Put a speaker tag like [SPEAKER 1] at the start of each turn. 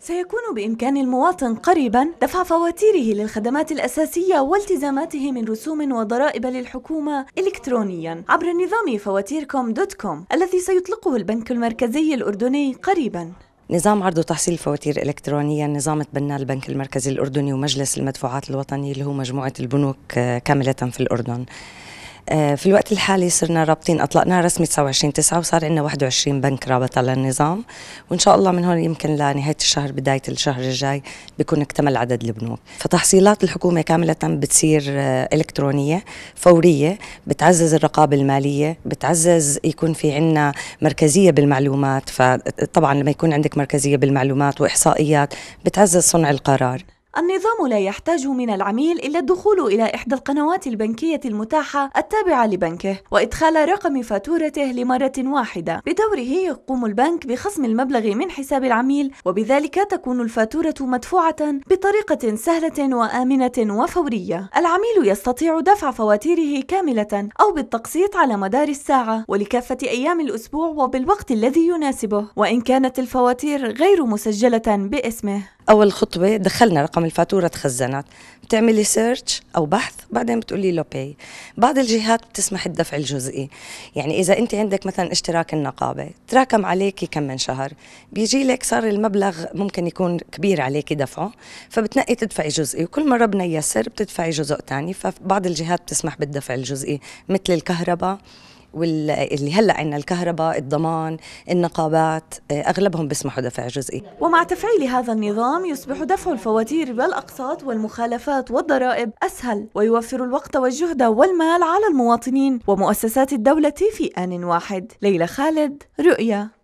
[SPEAKER 1] سيكون بإمكان المواطن قريبا دفع فواتيره للخدمات الأساسية والتزاماته من رسوم وضرائب للحكومة إلكترونيا عبر نظام فواتيركم دوت كوم الذي سيطلقه البنك المركزي الأردني قريبا
[SPEAKER 2] نظام عرض وتحصيل الفواتير الكترونيا نظام تبناه البنك المركزي الاردني ومجلس المدفوعات الوطني اللي هو مجموعه البنوك آه، كامله في الاردن آه، في الوقت الحالي صرنا رابطين اطلقنا رسمي 29 9 وصار عندنا 21 بنك رابطه للنظام وان شاء الله من هون يمكن لنهايه الشهر بدايه الشهر الجاي بيكون اكتمل عدد البنوك فتحصيلات الحكومه كامله بتصير آه، الكترونيه فوريه بتعزز الرقابه الماليه بتعزز يكون في عندنا مركزيه بالمعلومات فطبعا لما يكون عندك مركزيه بالمعلومات واحصائيات بتعزز صنع القرار
[SPEAKER 1] النظام لا يحتاج من العميل إلا الدخول إلى إحدى القنوات البنكية المتاحة التابعة لبنكه وإدخال رقم فاتورته لمرة واحدة بدوره يقوم البنك بخصم المبلغ من حساب العميل وبذلك تكون الفاتورة مدفوعة بطريقة سهلة وآمنة وفورية العميل يستطيع دفع فواتيره كاملة أو بالتقسيط على مدار الساعة ولكافة أيام الأسبوع وبالوقت الذي يناسبه وإن كانت الفواتير غير مسجلة باسمه
[SPEAKER 2] اول خطوه دخلنا رقم الفاتوره تخزنت بتعملي سيرش او بحث بعدين بتقولي له باي بعض الجهات بتسمح الدفع الجزئي يعني اذا انت عندك مثلا اشتراك النقابه تراكم عليكي كم من شهر بيجي لك صار المبلغ ممكن يكون كبير عليكي دفعه فبتنقي تدفعي جزئي وكل ما ربنا بتدفعي جزء ثاني فبعض الجهات بتسمح بالدفع الجزئي مثل الكهرباء واللي هلا عندنا الكهرباء، الضمان، النقابات، آه، اغلبهم بيسمحوا دفع جزئي.
[SPEAKER 1] ومع تفعيل هذا النظام يصبح دفع الفواتير والاقساط والمخالفات والضرائب اسهل ويوفر الوقت والجهد والمال على المواطنين ومؤسسات الدولة في آن واحد. ليلى خالد، رؤيا